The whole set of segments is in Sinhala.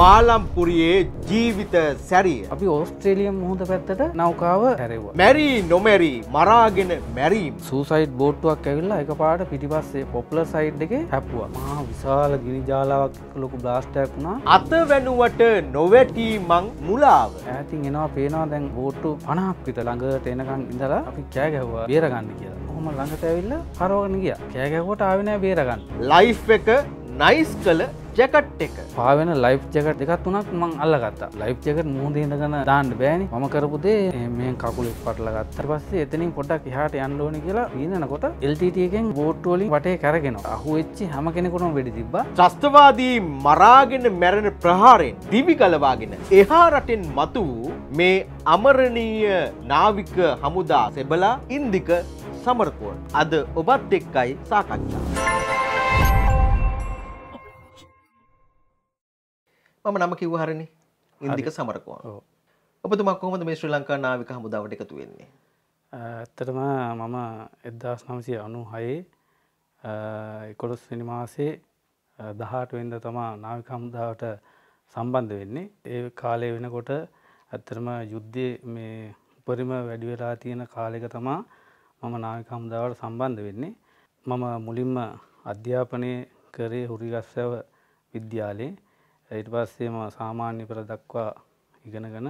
පාලම්පුරයේ ජීවිත සැරිය. අපි ඕස්ට්‍රේලියම් මුහුද පැත්තට නෞකාව හැරවා. මැරී නොමැරී මරාගෙන මැරීම්. සූසයිඩ් බෝට්ටුවක් ඇවිල්ලා එක පාට පිටිපස්සේ පොප්ල සයිඩ් එකේ හැප්වා. මහා විශාල ගිනි ජාලාවක් ලොකු බ්ලාස්ටයක් වුණා. අත වැනුවට නොවැටී මං මුලාව. ඈතින් එනවා පේනවා දැන් බෝට්ටු 50ක් විතර ළඟට එනකන් ඉඳලා අපි කෑ ගැහුවා බේරගන්න කියලා. කොහොම ළඟට ඇවිල්ලා හරවගෙන ගියා. කෑ ගැහුවට ආවේ නෑ බේරගන්න. ලයිෆ් එක නයිස් කළ ජැකට් එක පාවෙන ලයිෆ් ජැකට් එකත් වනක් මං අල්ලගත්තා ලයිෆ් ජැකට මුහදේදගන දාන්න බෑනි ම කරපුදේ මේ කකුල පටලගත්තර පස්සේ එතනින් පොඩක් හට අන්ඩෝන කියලා ඉන්නනකොට එල්ටටගෙන් බෝට්ටෝලින් වටේ කරගෙන අහුවෙච්චි හම කෙනෙකුටම වැඩි තිබ ්‍රස්තවාදී මරාගෙන මැරෙන ප්‍රහාරෙන් දිවි කලවාගෙන එහා රටෙන් මතු වූ මේ අමරණීය නාවික හමුදා සෙබලා ඉන්දික සමරකුවන් අද ඔබත් එක්කයි සාකච්ඡා. මම නම කිව් හරණ ඉන්දික සමරකවා ඔබතුමක් කොහොමද මේ ශ්‍රී ලංකා නාවික හමුදාවට එකතු වෙන්නේ ඇත්තටම මම එදදාස් නමසය අනු හයේ එකොළොස් නිමාසේ දහටවෙන්ද තමා නාවික හමුදාවට සම්බන්ධ වෙන්නේ ඒ කාලය වෙනකොට ඇත්තරම යුද්ධය මේ උපරිම වැඩිවෙලා තියෙන කාලෙක තමා මම නාවික හමුදාවට සම්බන්ධ වෙන්නේ මම මුලින්ම අධ්‍යාපනය කරේ හුරිගස්සව විද්‍යාලයේ ඊට පස්සේම සාමාන්‍ය පෙළ දක්වා ඉගෙනගෙන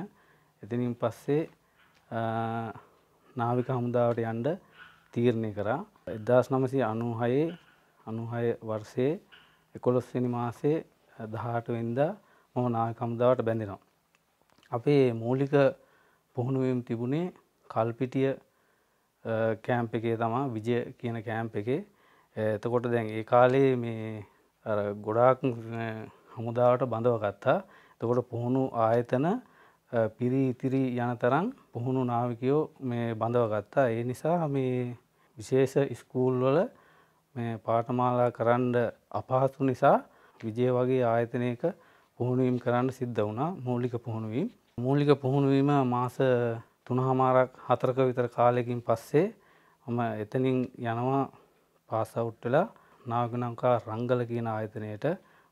එතනින් පස්සේ නාවික හමුදාවට යන්ඩ තීරණය කරා එදදාස් නමසි අනුහයේ අනුහය වර්ෂයේ එකොළොස්වනි මාසේ දහටවෙන්ද මොම නාවික හමුදාවට බැඳෙනවා. අපේ මූලික පුහුණුවම් තිබුණේ කල්පිටිය කෑම්ප එකේ තමා විජය කියන කෑම්ප එකේ එතකොට දැන් ඒ කාලේ මේ ගොඩාක් හමුදාවට බඳව ගත්තා තකොට පුහුණු ආයතන පිරි ඉතිරි යන තරම් පුහුණු නාවිකයෝ මේ බඳව ගත්තා ඒ නිසා මේ විශේෂ ඉස්කූල්වල මේ පාටමාලා කරන්න අපහසු නිසා විජය වගේ ආයතනයක පුහුණුවීම් කරන්න සිද්ධ වුණා මූලික පුහුණුවීම් මූලික පුහුණුවීම මාස තුනහමාරක් හතරක විතර කාලයකින් පස්සේ මම එතනින් යනවා පාසවුට්ටලා නාගනංකා රංගල කියන ආයතනයට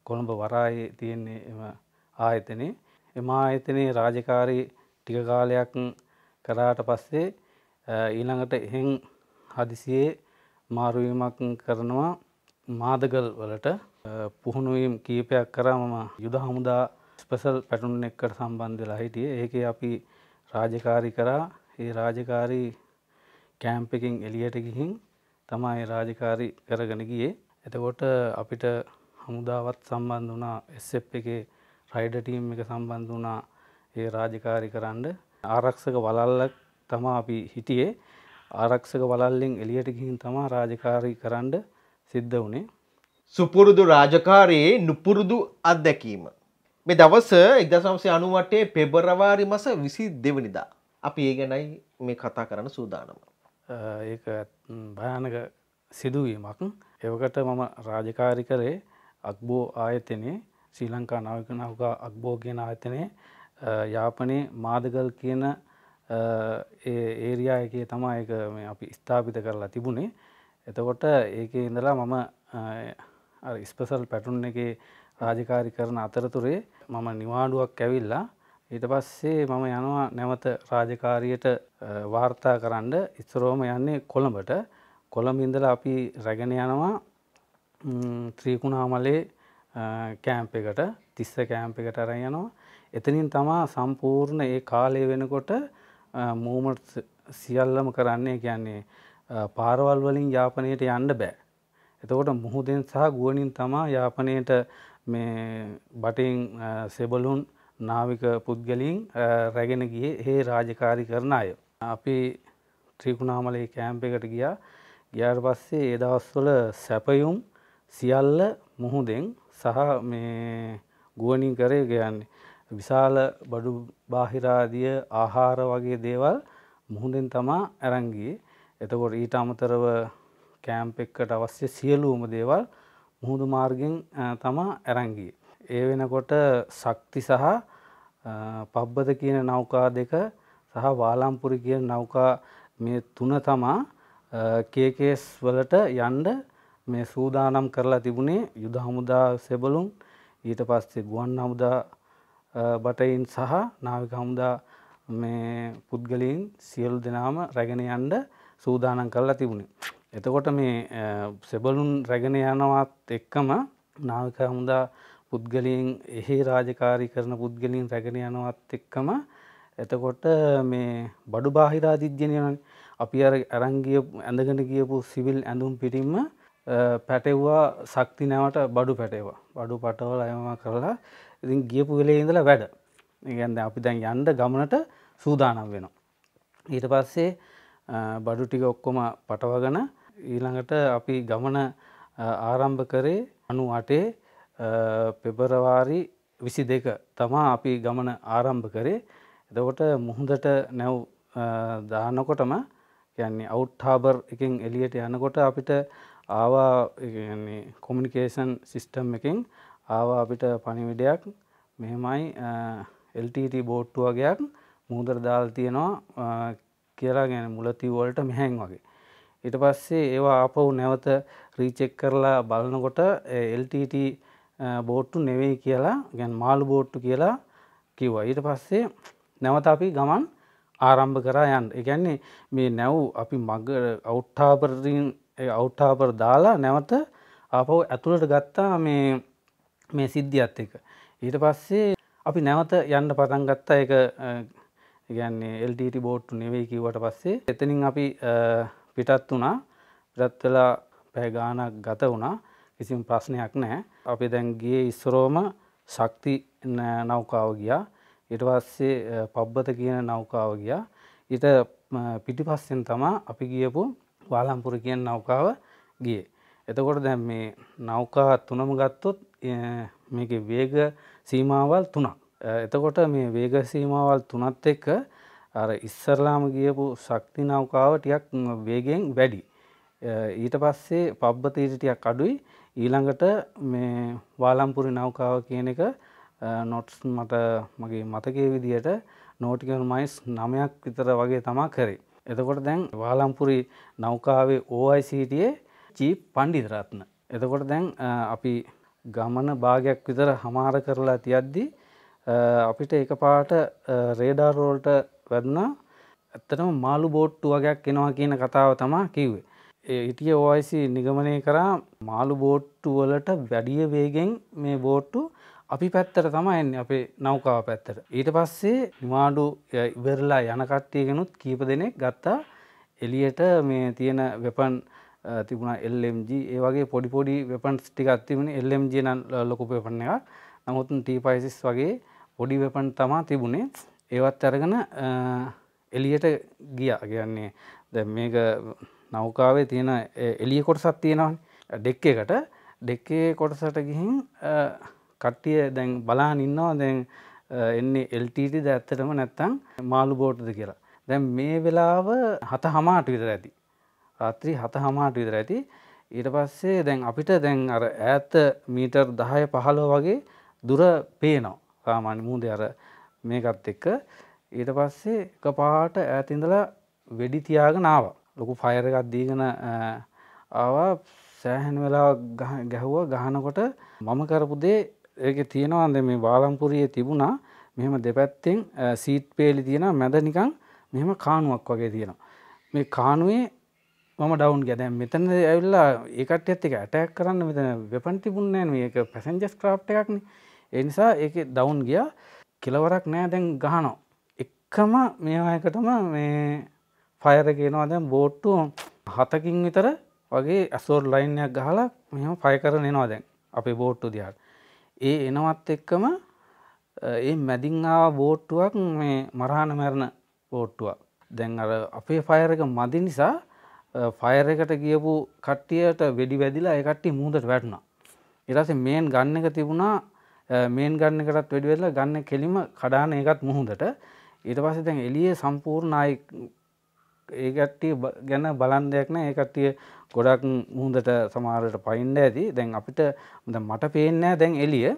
කොළඹ වරායේ තියෙන්නේ එම ආයතනයේ එම ආයතනයේ රාජකාරී ටික කාලයක් කරාට පස්සේ ඊළඟට එහෙන් හදිසියේ මාරුවීමක් කරනවා මාදගල් වලට පුහුණුවීම් කීපයක් කරමම යුද හමුදා ස්පෙසල් පැටුන් එක්කට සම්බන්ධලා හිටිය ඒක අපි රාජකාරි කරා ඒ රාජකාරී කෑම්පකින් එලියට ගිහින් තමයි රාජකාරි කරගෙන ගියේ එතකොට අපිට හමුදාවත් සම්බන්ධ වුණා එස්සප් එකේ රයිඩ ටීම් එක සම්බන්ධ වුණා ඒ රාජකාරි කරන්න ආරක්ෂක වලල්ලක් තමා අපි හිටියේ ආරක්ෂක වලල්ලෙන් එළියට ගිහින් තමා රාජකාරී කරන්න සිද්ධ වුණේ සුපුරුදු රාජකාරයේ නුපුරුදු අත්දැකීම මේ දවස එක්දසම්සේ අනුවටේ පෙබරවාරි මස විසි දෙවනිදා. අපි ඒ ගැනයි මේ කතා කරන සූදානම. ඒ භයානක සිදුවීමක් එවකට මම රාජකාරි කරේ අක්බෝ ආයතනේ ශ්‍රී ලංකා නාවික නෞකා අක්බෝ කියන ආයතනේ යාපනයේ මාදගල් කියන ඒරියා එකේ තමා එක අපි ස්ථාපිත කරලා තිබුණේ එතකොට ඒක ඉඳලා මම ස්පෙසල් පැටුන් එක රාජකාරි කරන අතරතුරේ මම නිවාඩුවක් ඇවිල්ලා ඊට පස්සේ මම යනවා නැවත රාජකාරියට වාර්තා කරන්න ඉස්සරෝම යන්නේ කොළඹට කොළඹ ඉඳලා අපි රැගෙන යනවා ත්‍රීකුණාමලේ කෑම්ප එකට තිස්ස කෑම්ප එකට අර යනවා එතනින් තමා සම්පූර්ණ ඒ කාලය වෙනකොට මූමට සියල්ලම කරන්නේ කියන්නේ පාරවල් වලින් යාපනයට යන්න බෑ එතකොට මුහුදෙන් සහ ගුවනින් තමා යාපනයට මේ බටින් සෙබලුන් නාවික පුද්ගලින් රැගෙන ගිය ඒ රාජකාරි කරන අය. අපි ත්‍රීකුණාමලේ කෑම්ප එකට ගියා ගියාට පස්සේ ඒ දවස්වල සැපයුම් සියල්ල මුහුදෙන් සහ ගුවනින් කරය ගයන්නේ. විශාල බඩු බාහිරාදිය ආහාර වගේ දේවල් මුහුදෙන් තමා ඇරංගී එතකොට ඊට අමතරව කෑම්ප එක්කට අවශ්‍ය සියලූම දේවල් මුහුදු මාර්ගෙන් තමා ඇරංගී. ඒ වෙනකොට ශක්ති සහ පබ්බද කියන නෞකා දෙක සහ වාලාම්පුරි කියන නෞකා මේ තුන තමා කේකේස් වලට යන්ඩ මේ සූදානම් කරලා තිබුණේ යුද හමුදා සෙබලුන් ඊට පස්සේ ගුවන් හමුදා බටයින් සහ නාවික හමුදා මේ පුද්ගලයින් සියලු දෙනාම රැගෙන යන්ඩ සූදානම් කරලා තිබුණේ. එතකොට මේ සෙබලුන් රැගෙන යනවත් එක්කම නාවික හමුදා පුද්ගලයින් එහි රාජකාරී කරන පුද්ගලින් රැගෙන යනවත් එක්කම එතකොට මේ බඩු බාහිරාදිද්‍යනයන අපි අර අරංගිය ඇඳගෙන කියපු සිවිල් ඇඳුම් පිටිම්ම පැටෙව්වා සක්ති නැවට බඩු පැටේවා බඩු පටවල අයම කරලා ඉතින් ගියපු වෙලේ ඉඳලා වැඩ ඒගැන්ද අපි දැන් යන්ඩ ගමනට සූදානම් වෙනවා. ඊට පස්සේ බඩු ටික ඔක්කොම පටවගන ඊළඟට අපි ගමන ආරම්භ කරේ අනු අටේ පෙබරවාරි විසි දෙක තමා අපි ගමන ආරම්භ කරේ එතකොට මුහුදට නැව් දානකොටම කියන්නේ අවුට්හාබර් එකින් එලියට යනකොට අපිට ආවා කොමිනිිකේෂන් සිිස්ටම් එකින් ආවා අපිට පණිවිඩයක් මෙහෙමයි එල්ටට බෝට්ටු වගේයක් මුූදර දාල් තියෙනවා කියලා ගැන මුලතිවලට මෙහැන් වගේ. ඊට පස්සේ ඒවා ආපව් නැවත රීචෙක් කරලා බලනකොට එල්ටට බෝට්ටු නෙවෙයි කියලා ගැන් මාළු බෝට්ටු කියලා කිව්වා ඊට පස්සේ නැවත අපි ගමන් ආරම්භ කරා යන්න එකන්නේ මේ නැව් අපි මග අවුට්ටාපරදිින් අවුට්හාපර දාලා නැවත අපව ඇතුළට ගත්තා මේ මේ සිද්ධියත් එක. ඊට පස්සේ අපි නැවත යන්න පටන් ගත්තා එක ගැන්නේ එල්ටට බෝට්ටු නෙවෙයි කිවට පස්සේ එතනින් අපි පිටත් වුණා පිටත්වෙලා පැගානක් ගත වුණා කිසිම ප්‍රශ්නයක් නෑ අපි දැන්ගේ ඉස්සරෝම ශක්ති නෞකාව ගියා ඉට පස්සේ පබ්බත කියන නෞකාව ගියා ඊට පිටිපස්සෙන් තමා අපි ගියපු වාලම්පුර කියන නෞකාව ගිය. එතකොට දැම් මේ නෞකා තුනම ගත්තොත් මේක වේග සීමාවල් තුනක්. එතකොට මේ වේග සීමාවල් තුනත් එක්ක අර ඉස්සරලාම ගියපු ශක්ති නෞකාව ටියක් වේගෙන් වැඩි. ඊට පස්සේ පබ්බතීරටියක් අඩුයි ඊළඟට මේ වාලම්පුරි නෞකාව කියන එක නොට්ස් මට මගේ මතකේ විදියට නෝටිකල් මයිස් නමයක් විතර වගේ තමා කරේ. එතකොට දැන් වාලම්පුරි නෞකාවේ ඕයිසිටයේ ජී පණ්ඩිතරත්න. එතකොට දැන් අපි ගමන භාගයක් විතර හමාර කරලා තියද්දී අපිට එක පාට රේඩාරෝල්ට වැදනා ඇත්තටම මාළු බෝට්ටු වගයක් එනවා කියන කතාව තමා කිව්වේ. හිටිය ඕයිසි නිගමනය කරා මාළු බෝට්ටු වලට වැඩිය වේගෙන් මේ බෝට්ටු අපි පැත්තට තමයි එන්නේ අපේ නෞකාව පැත්තට. ඊට පස්සේ නිවාඩු ඉවරලා යන කට්ටියගෙනුත් කීප දෙනෙක් ගත්තා එලියට මේ තියෙන වෙපන් තිබුණා LMG ඒ වගේ පොඩි පොඩි වෙපන්ස් ටිකක් තිබුණේ LMG නම් ලොකු වෙපන් එකක්. නමුත් T56 වගේ පොඩි වෙපන් තමයි තිබුණේ. ඒවත් අරගෙන එලියට ගියා. කියන්නේ දැන් මේක නෞකාවේ තියෙන එළිය කොටසක් තියෙනවානේ. ඩෙක් එකට ඩෙක්කේ කොටසට ගිහින් කට්ටිය දැන් බලාහන් ඉන්නවා දැන් එන්නේ එල්ටට ද ඇත්තටම නැත්තං මාළු බෝට්ද කියලා. දැන් මේ වෙලාව හත හමාට විතර ඇති. රාත්‍රී හත හමාට විතර ඇති ඊට පස්සේ දැන් අපිට දැන් අර ඇත මීටර් දහය පහලෝ වගේ දුර පේනවා සාමාන්‍ය මූද අර මේකත් එක්ක ඊට පස්සේ එක පාට ඇතිඳලා වෙඩි තියාග නාව ලොකු ෆයරකත් දීගෙන ආවා සෑහන් වෙලා ගැහුව ගහනකොට මම කරපු දේ ඒක තියෙනවාද මේ බාලම්පුරිය තිබුණා මෙහම දෙපැත්තෙන් සීට් පේලි තියෙන මැද නිකං මෙහම කානුවක් වගේ තියෙනවා. මේ කානුවේ මම ඩවන් ගැදැම් මෙතන ඇවිල්ලා ඒකට ඇත් එක ඇටයක් කරන්න මෙතන වෙපන් තිබුන්නෑන ඒක පැසෙන්ජස් ක්‍රප් එකක්න එනිසා ඒක දවන් ගිය කෙලවරක් නෑ දැන් ගහනෝ. එක්කම මේවායකටම මේ ෆයරගෙනවා දැන් බෝට්ටු හතකින් විතර වගේ ඇසෝර් ලයින්යක් ගහලා මෙම ෆයිකර නෙනවා දැන් අපේ බෝට්ටු දිහාට ඒ එනවත් එක්කම ඒ මැදිංආවා බෝට්ටුවක් මේ මරහණ මැරණ බෝට්ටුවක් දැන් අර අපේ ෆයරක මදි නිසා ෆයර එකට ගියපු කට්ටියට වෙඩි වැදිලා ඒ කට්ටිය මුහුදට වැටුණා ඊට පස්සේ මේන් ගන්න එක තිබුණා මේන් ගන්න එකටත් වෙඩි වැදිලා ගන්න කෙලිම කඩාන එකත් මුහුදට ඊට පස්සේ දැන් එළියේ සම්පූර්ණ ආයි ඒ කට්ටිය ගැන බලන් දෙයක් නැහැ ඒ කට්ටිය ගොඩක් මුහුදට සමාරට පයින්ඩ ඇති දැන් අපිට මට පේනෑ දැන් එලිය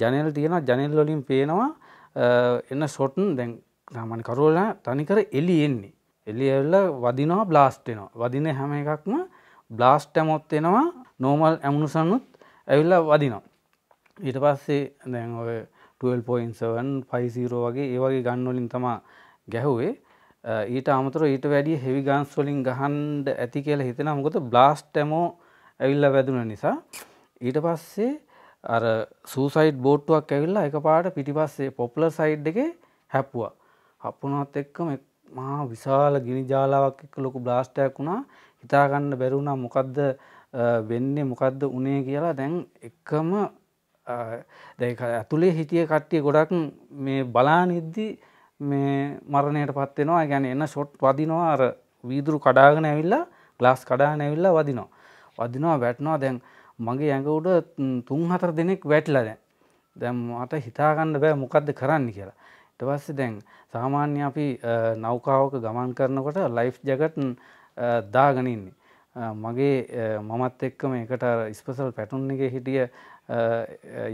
ජනල් තියෙන ජනල් වලින් පේනවා එන්න සොටන් දැන් රාමණ කරෝල තනිකර එලි එන්නේ එලි ඇල්ල වදිනවා බ්ලාස්ට්නවා වදින හැම එකක්ම බ්ලාස්ට ඇමොත් එනවා නෝමල් ඇමුණුසන්නුත් ඇවිල්ල වදිනවා ඊට පස්සේ දැන් ඔය 12.7 පයිසිරෝ වගේ ඒ වගේ ගන්නවලින් තමා ගැහුවේ ඊට අමතර ඊට වැඩිය හෙවි ගන්ස් වලින් ගහන්ඩ ඇති කියලා හිතෙන මුොත බ්ලාස්් ටැමෝ ඇවිල්ල වැදුන නිසා ඊට පස්සේ අර සූසයිඩ් බෝට්ටුවක් ඇවිල්ලා එක පාට පිටිපස්සේ පොප්ල සයිඩ් එක හැප්පුවා හප්පුනොත් එක්කම මහා විශාල ගිනි ජාලාවක් එක් ලොකු බ්ලාස්්ටයක් වුණා හිතාගන්න බැරුණා මොකක්ද වෙන්නේ මොකක්ද උනේ කියලා දැන් එකම ඇතුළේ හිටිය කට්ටිය ගොඩක් මේ බලානිද්දි මේ මරණයට පත්වෙනවා ගැන එන්න ෂොට් වදිනවා අර වීදුරු කඩාගෙන ඇවිල්ලා ගලාස් කඩා නැවිල්ලා වදිනවා. වදිනවා වැටනවා දැන් මගේ ඇඟවුඩ තුන් හතර දෙනෙක් වැටලා දැන් දැම් මට හිතාගන්න බෑ මොකක්ද කරන්න කියලා. ට පස්සේ දැන් සාමාන්‍ය අපි නෞකාවක ගමන් කරනකොට ලයිෆ් ජගට් දාගනින්නේ. මගේ මමත් එක්ක මේකට ඉස්පසල් පැටුන් එක හිටිය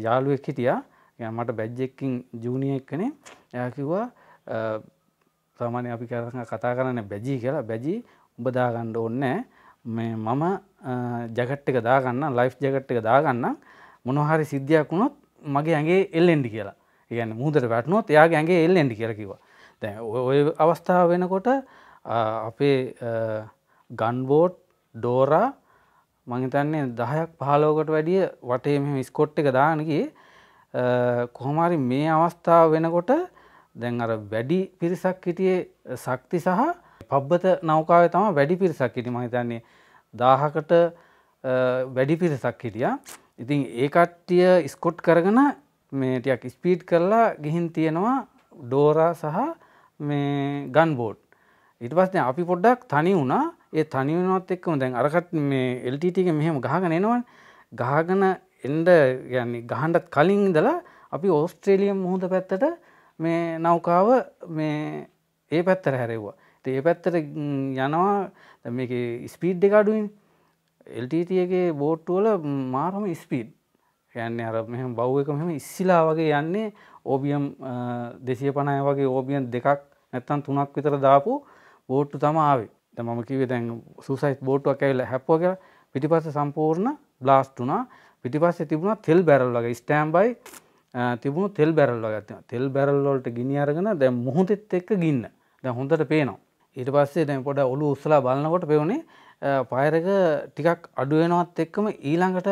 යාළුවෙක් හිටියා මට බැජ්ජෙක්කින් ජූනියෙක්කනේ එයා කිව්වා සාමාන්‍ය අපි කරන කතා කරන්න බැජී කියලා බැජී උඹ දාගන්න ඕන්නෑ මේ මම ජගට් එක දාගන්න ලයිෆ් ජගට් එක දාගන්න මොනහරි සිද්ධයක් වුණොත් මගේ ඇගේ එල්ලෙන්ඩි කියලා ඉගන්න මුහදර වැටනොත් එයාගේ ඇගේ එල්ලෙන්ඩි කියරකිවා දැ ඔය අවස්ථාව වෙනකොට අපේ ගන්බෝට් ඩෝරා මහිතන්නේ දහයක් පහලෝකට වැඩිය වටේ මෙම ස්කොට් එක දානකි කොහොමරි මේ අවස්ථාව වෙනකොට දැන් අර වැඩි පිරිසක් හිටියේ ශක්ති සහ පබ්බත නෞකාවේ තම වැඩි පිරිසක් හිටි මහිතන්නේ දාහකට වැඩි පිරිසක් හිටිය ඉතින් ඒ කට්ටිය ස්කොට් කරගෙන මේටයක් ස්පීට් කරලා ගිහින් තියෙනවා ඩෝරා සහ මේ ගන් බෝඩ් ඉට පස්න අපි පොඩ්ඩක් තනි වුණා ඒ තනිවනත් එක්කම දැන් අරකත් මේ එල්ටටක මෙහෙම ගහගන එනවන් ගහගන එන්ඩ ගැන්නේ ගහන්ඩත් කලින් දලා අපි ඕස්ට්‍රේලියම් මුහොද පැත්තට මේ නෞකාව මේ ඒ පැත්තර හැරෙව්වා ඒ පැත්තර යනවා මේ ස්පීඩ් දෙකඩුවන් එල්ටටගේ බෝට්ටුවල මාරම ස්පීඩ් යන්නේ අර මෙහම බව් එක මෙම ඉස්සිලා වගේ යන්නේ ඕබියම් දෙසිය පණය වගේ ඕබියන් දෙකක් නැත්තන් තුනක් විතර දාපු බෝට්ටු තම ආවේ ද මම කිවේ දැන් සූසයිස් බෝට්ටුවක් ඇවිල හැප්පෝ කියලා පිටිපස්ස සම්පූර්ණ බ්ලාස්ට් වුනා පිටිපස්ස තිබුණා තෙල් බැරල්ලගේ ස්ටෑම්බයි තිබුණු තෙල් බැරල්ල ගත්න තෙල් බැරල්ලොට ගිනි අරගෙන දැ මුහොතෙත් එක්ක ගින්න දැ හොඳට පේනවා ඊට පස්සේ දැ පොඩ ඔලු උස්සලා බලන්නකොට පෙවුණේ පයරක ටිකක් අඩුවෙනවත් එක්කම ඊළඟට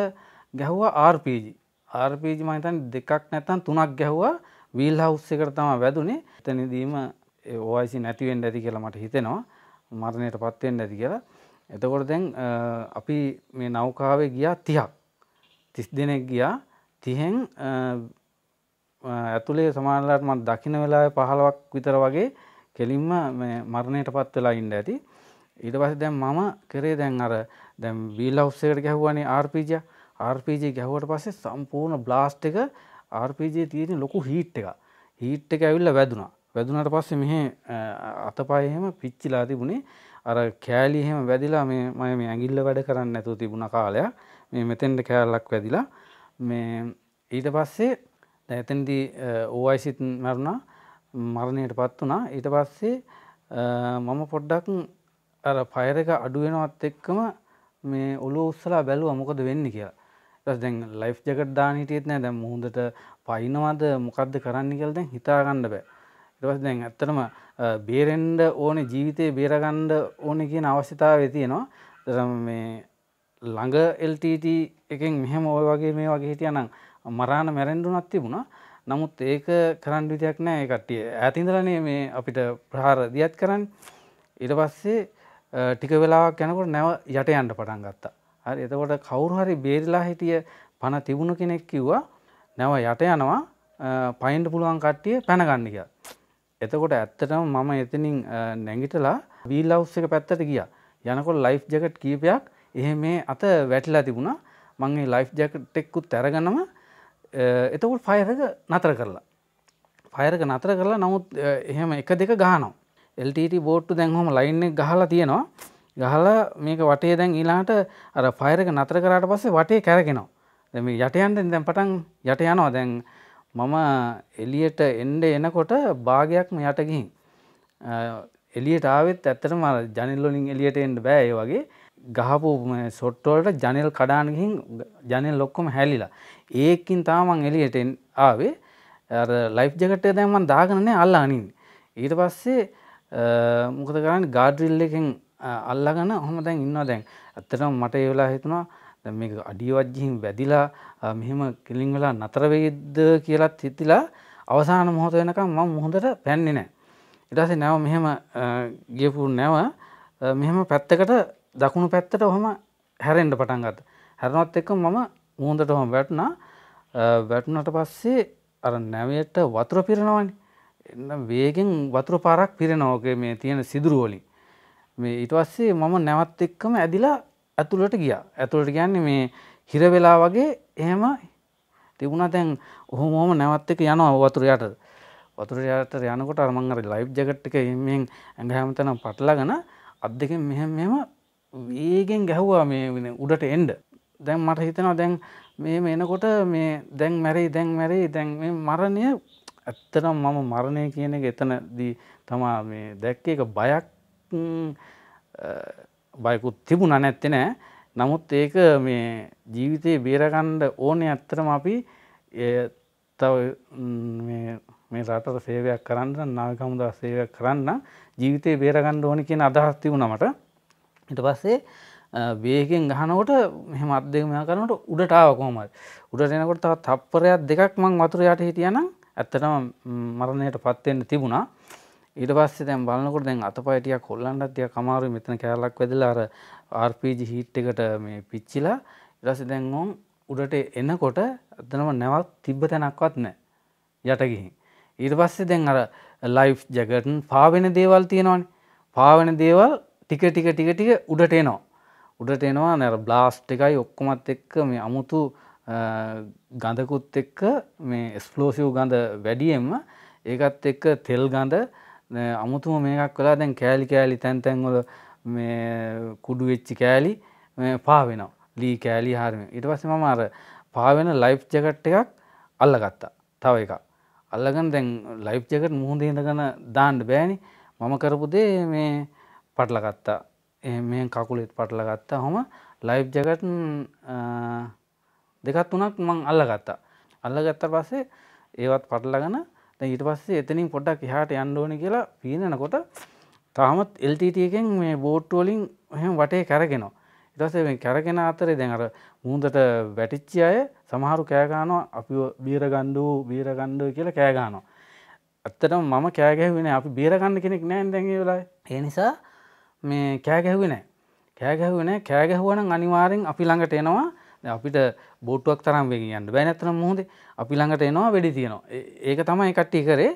ගැහ්වා ආර්පීජි ආර්පීජි මහිතන් දෙකක් නැත්තන් තුනක් ගැහ්වා වීල් හවස් එකට තම වැදුනේ එතනදීම ඕයිසි නැතිවෙන් ඇති කියලා මට හිතෙනවා මරණයට පත්වෙන් ඇති කියලා එතකොට දැන් අපි මේ නෞකාවේ ගියා තියක් තිස් දෙනෙක් ගියා තිහෙන් ඇතුළේ සමානලාට මත් දකින වෙලා පහලවක් විතර වගේ කෙලින්ම මරණයට පත් වෙලා ඉන්න ඇති ඊට පස්සේ දැන් මම කරේ දැන් අර දැන් වීල් හවුස් එකට ගැහුවානේ RPG RPG ගැහුවට පස්සේ සම්පූර්ණ බ්ලාස්ට් එක RPG තියෙන ලොකු හීට් එක හීට් එක ඇවිල්ලා වැදුනා වැදුනට පස්සේ මෙහි අතපය එහෙම පිච්චිලා තිබුණේ අර කෑලි එහෙම වැදිලා මේ මම මේ ඇඟිල්ල වැඩ කරන්නේ නැතුව තිබුණ කාලයක් මේ මෙතෙන්ට කෑල්ලක් වැදිලා මේ ඊට පස්සේ එතනදී ඕයිසිත් මැරුණා මරණයට පත් වනා ඊට පස්සේ මම පොඩ්ඩක් අර පයර එක අඩුවෙනවත් එක්කම මේ ඔලු උස්සලා බැලුව මොකද වෙන්න කියලා ටස් දැන් ලයිෆ් ජකට දානහිටියත් නෑ දැම් මුහුදට පයිනවාද මොකක්ද කරන්න කියල දැන් හිතාගන්න බෑ ඉටවස් දැන් ඇත්තටම බේරෙන්ඩ ඕන ජීවිතය බේරගණ්ඩ ඕන කියන අවශ්‍යතාව තියෙනවා දරම මේ ළඟ එල්ටට එකෙන් මෙහෙම ඔය වගේ මේ වගේ හිටිය නම් මරාණ මැරෙන්ඩුනක් තිබුණා නමුත් ඒක කරන්න විතියක් නෑ කට්ටිය ඇතිඳලනේ මේ අපිට ප්‍රහාර දියත් කරන්න ඉට පස්සේ ටික වෙලාක් යැනකොට නැව යට යන්ට පටන් ගත්තා හරි එතකොට කවුරු හරි බේරිලා හිටිය පණ තිබුණු කෙනෙක් කිව්වා නැව යට යනවා පයින්ට පුළුවන් කට්ටිය පැනගන්නික එතකොට ඇත්තටම මම එතනින් නැගිටලා වීල් අවස් එක පැත්තට ගිය යනකොට ලයිෆ් ජැකට් කීපයක් එහෙ මේ අත වැටිලා තිබුණා මගේ ලයිෆ් ජැකට් එක්කුත් තැරගනම එතකුල් ෆයරක නතර කරලා ෆයරක නතර කරලා නමුත් එහෙම එක දෙක ගානවා එල්ටට බෝට්ටු දැන්හොම ලයින්න ගහලා තියෙනවා ගහලා මේක වටේ දැන් ඊලාට අර ෆයරක නතර කරාට පස්සේ වටේ කැරගෙනවා මේ යටයන්ට දැන් පටන් යට යනවා දැන් මම එලියට එන්ඩ එනකොට භාගයක්ම යටගිහින් එලියට ආවෙත් ඇත්තට ම ජනිල්ලොලින් එලියට එන්ඩ බෑ ඒ වගේ ගහපු සොට්ටෝලට ජනල් කඩානගින් ජනල් ලොක්කොම හැලිලා ඒකින් තාමන් එලියට ආවේ ලයිෆ් ජකටය දැමන් දාගනනය අල්ල අනින් ඊට පස්සේ මොකද කරන්න ගාඩරිල්ල එකෙන් අල්ලගන හොම දැන් ඉන්නවා දැන් ඇත්තටම මට ඒවෙලා හිතනවා දැ මේ අඩිවජ්ජිහින් වැදිලා මෙහෙම කෙලින් වෙලා නතරවෙයිද්ද කියලත් හිතිලා අවසාන මොහොත වෙනකම් මං මුහොඳට පැන්නේ නෑ ඉටසේ නැව මෙහෙම ගියපු නැව මෙහෙම පැත්තකට දකුණු පැත්තට ඔහොම හැරෙන්ට පටන්ගත් හැරනොත් එක්ක මම මුහොඳටම වැටුණා වැටුණට පස්සේ අර නැවයට වතුර පිරෙනවනේ. එන්න වේගෙන් වතුර පාරක් පිරෙනවා ඔගේ මේ තියෙන සිදුරු වලින්. මේ ඊට පස්සේ මම නැවත් එක්කම ඇදිලා ඇතුළට ගියා. ඇතුළට කියන්නේ මේ හිර වෙලා වගේ එහෙම තිබුණා දැන් ඔහොම ඔහොම නැවත් එක යනවා වතුර යට. වතුර යට යනකොට අර මං අර ලයිෆ් ජැකට් එක මෙහෙන් ඇඟ හැමතැනම පටලගෙන අත් දෙකෙන් මෙහෙම මෙහෙම වේගෙන් ගැහුවා මේ උඩට එන්න. දැන් මට හිතනවා දැන් මේ මෙනකොට මේ දැන් මැරයි දැන් මැරයි දැන් මේ මරණය ඇත්තනම් මම මරණය කියන එක එතනදී තමා මේ දැක්ක එක බයක් බයකුත් තිබුණ නැත්තෙ නෑ නමුත් ඒක මේ ජීවිතයේ බේරකණ්ඩ ඕනේ ඇත්තරම අපි තව මේ රටට සේවයක් කරන්න නාගකමුදා සේවයක් කරන්න ජීවිතය බේරගණ්ඩ ඕනි කියන අදහස් තිවුණමට ඉට පස්සේ බේකෙන් ගහනකොට මෙහම අත් දෙක මෙයා කරනට උඩටාවකෝමයි උඩට එනකොට තවත් තප්පරයක් දෙකක් මං වතුර යට හිටියනම් ඇත්තටම මරණයට පත්වෙන්න තිබුණා ඊට පස්සේ දැන් බලනකොට දැන් අතපයටිය කොල්ලන්ට තිය කමාරු මෙතන කෑල්ලක් වෙදලා අර ආර්පජ හිට් එකට මේ පිච්චිලා ඉරස දැන් ඕන් උඩට එන්නකොට ඇතනම නැවත් තිබ්බ තැනක්වත් නෑ යටගිහින්. ඊට පස්සේ දැන් අර ලයි් ජගටන් පාවෙන දේවල් තියෙනවන පාවෙන දේවල් ටික ටික ටික ටික උඩට එනවා උඩට එනවා නැර බ්ලාස්ට් එකයි ඔක්කොමත් එක්ක මේ අමුතු ගඳකුත් එක්ක මේ ස්පලෝසිව් ගඳ වැඩියෙන්ම ඒකත් එක්ක තෙල් ගඳ අමුතුම මේකක් වෙලා දැන් කෑලි කෑලි තැන් තැන්වල මේ කුඩු වෙච්චි කෑලි පාවෙනවා ලී කෑලි හරම ඉට පස්ස මම අර පාවෙන ලයිෆ් ජකට් එකක් අල්ලගත්තා තව එකක් අල්ලගන් දැන් ලයිෆ් ජකට මුහුද හිඳගන දාන්න බෑනි මම කරපුදේ මේ පටලගත්තා එ කකුලෙත් පටල ගත්තා හොම ලයිබ් ජගට් දෙකත් වනක් මං අල්ල ගත්තා අල්ල ගත්ත පස්සේ ඒවත් පටලගන ඊට පස්සේ එතනින් පොඩක් එහාට යන්ඩෝන කියලා පීනනකොට තාමත් එල්ටටකෙන් මේ බෝට්ටුවලින් හම වටේ කැරගෙනවා ඉටසේ කැරගෙන අතරේ දැඟර මුහදට වැටිච්චි අය සමහරු කෑගානවා අපි බීරගණ්ඩු බීරගණ්ඩුව කියලා කෑගානවා ඇත්තට මම කෑගැ වෙන අපි බේරගන්න කෙනෙක් නෑන් දැඟ වෙලා ඒ නිසා මේ කෑගැහුව නෑ කෑගැහුව නෑ කෑගැහුවන අනිවාරෙන් අපි ළඟට එනවා අපිට බෝට්ටුවක් තරම් වෙෙන යන්න බැනැත්තන මුහද අපි ළඟට එනවා වැඩි තියෙනවා ඒක තමයි එකට්ටි කරේ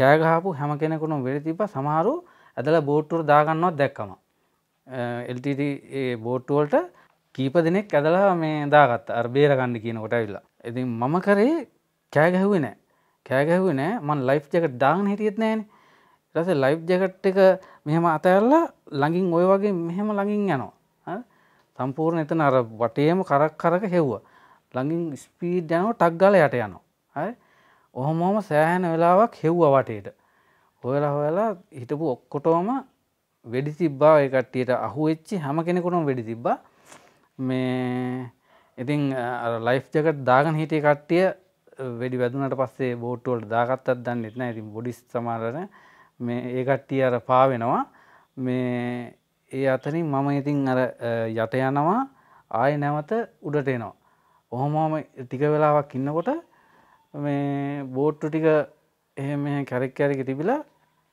කෑගහපු හැම කෙනෙකුණු වෙඩතිබ සමහරු ඇදල බෝට්ටුර දාගන්නවත් දැක්කම එල්ටට බෝට්ටුවල්ට කීප දෙනෙක් ඇදලා මේ දාගත් අර් බේරගන්න කියන කොට විල්ලා ඉති මම කරේ කෑගැහුවේ නෑ කෑගැහුව නෑ මන් ලයිෆ් ජක දාගන හිටියත් නෑනේ රස ලයි් ජකට් එක මෙහම අතඇල්ලා ළඟින් ඔය වගේ මෙහෙම ළඟින් යනවා සම්පූර්ණ එතන අර වටේම කරක් කරක හෙව්ව ළඟින් ස්පීඩ් යනෝ ටක්ගල යට යනවා ඔහොමෝම සෑහන වෙලාවක් හෙව්ව වටේට හොයලා හොයලා හිටපු ඔක්කොටෝම වෙඩි තිබ්බා එකට්ටියට අහුවෙච්චි හැම කෙනෙකුටම වෙඩි තිබ්බ මේ ඉතින් ලයිෆ් ජකට දාගන හිටිය කට්ටිය වැඩි වැදුනට පස්සේ බෝට්ටුවල්ට දාගත්තත් දන්නෙත්න ඇති බොඩිස් සමාරණ මේ ඒකට්ටිය අර පාවෙනවා මේ ඒ අතරින් මම ඉතින් අර යට යනවා ආය නැවත උඩට එනවා. ඔහොමම ටික වෙලාවක් ඉන්නකොට මේ බෝට්ටු ටික එහෙම කැරෙක් කැරක තිබිලා